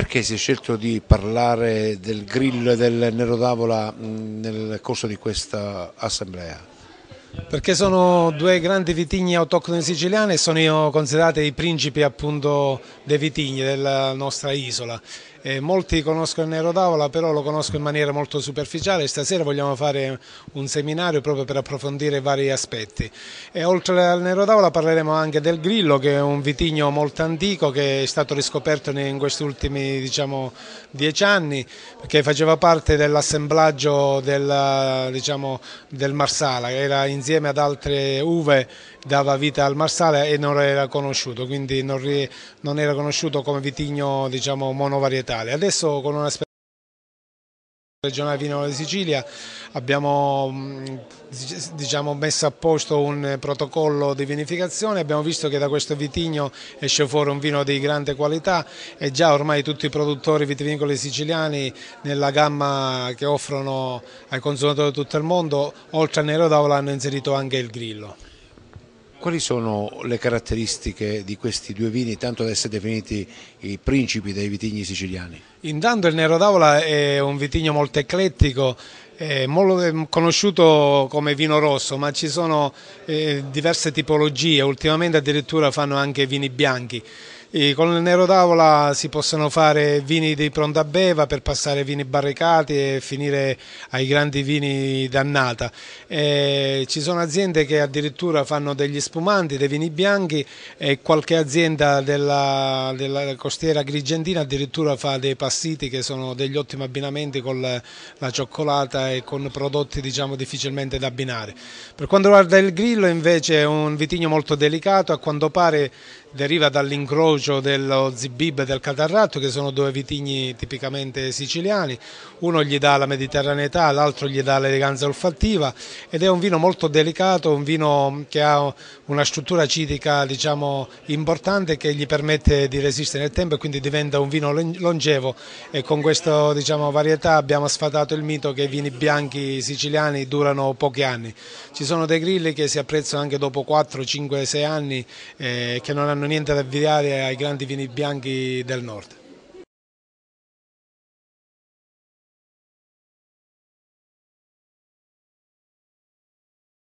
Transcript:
Perché si è scelto di parlare del grill del Nero d'Avola mm, nel corso di questa assemblea? Perché sono due grandi vitigni autoctoni siciliani e sono io considerati i principi appunto dei vitigni della nostra isola. E eh, molti conoscono il Nero d'Avola, però lo conoscono in maniera molto superficiale. Stasera vogliamo fare un seminario proprio per approfondire vari aspetti. E oltre al Nero d'Avola parleremo anche del Grillo, che è un vitigno molto antico che è stato riscoperto in questi ultimi diciamo, dieci anni, che faceva parte dell'assemblaggio del, diciamo, del Marsala, era in insieme ad altre uve dava vita al marsale e non era conosciuto, quindi non, non era conosciuto come vitigno diciamo, monovarietale. Adesso con una Regionale Vino Sicilia abbiamo mm, diciamo, messo a posto un protocollo di vinificazione, abbiamo visto che da questo vitigno esce fuori un vino di grande qualità e già ormai tutti i produttori vitivinicoli siciliani nella gamma che offrono ai consumatori di tutto il mondo, oltre al nero d'avola hanno inserito anche il grillo. Quali sono le caratteristiche di questi due vini, tanto da essere definiti i principi dei vitigni siciliani? Intanto il Nero d'Avola è un vitigno molto eclettico, è eh, conosciuto come vino rosso, ma ci sono eh, diverse tipologie, ultimamente addirittura fanno anche vini bianchi. E con il nero d'avola si possono fare vini di pronta beva per passare vini barricati e finire ai grandi vini d'annata. E ci sono aziende che addirittura fanno degli spumanti, dei vini bianchi e qualche azienda della, della costiera grigentina addirittura fa dei passiti che sono degli ottimi abbinamenti con la, la cioccolata e con prodotti diciamo, difficilmente da abbinare. Per quanto riguarda il grillo invece è un vitigno molto delicato, a quanto pare deriva dall'incrocio dello Zibib e del Catarratto che sono due vitigni tipicamente siciliani, uno gli dà la mediterraneità, l'altro gli dà l'eleganza olfattiva ed è un vino molto delicato, un vino che ha una struttura acidica diciamo, importante che gli permette di resistere nel tempo e quindi diventa un vino longevo e con questa diciamo, varietà abbiamo sfatato il mito che i vini bianchi siciliani durano pochi anni. Ci sono dei grilli che si apprezzano anche dopo 4, 5, 6 anni eh, che non hanno hanno niente da invidiare ai grandi vini bianchi del nord.